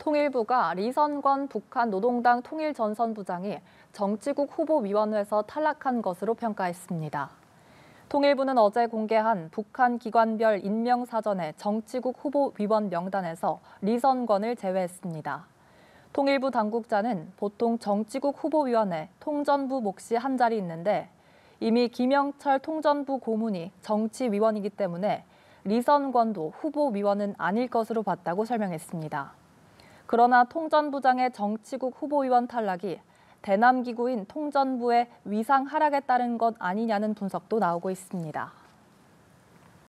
통일부가 리선권 북한 노동당 통일전선부장이 정치국 후보위원회에서 탈락한 것으로 평가했습니다. 통일부는 어제 공개한 북한 기관별 임명사전의 정치국 후보위원 명단에서 리선권을 제외했습니다. 통일부 당국자는 보통 정치국 후보위원회 통전부 몫이 한 자리 있는데 이미 김영철 통전부 고문이 정치위원이기 때문에 리선권도 후보위원은 아닐 것으로 봤다고 설명했습니다. 그러나 통전부장의 정치국 후보위원 탈락이 대남기구인 통전부의 위상 하락에 따른 것 아니냐는 분석도 나오고 있습니다.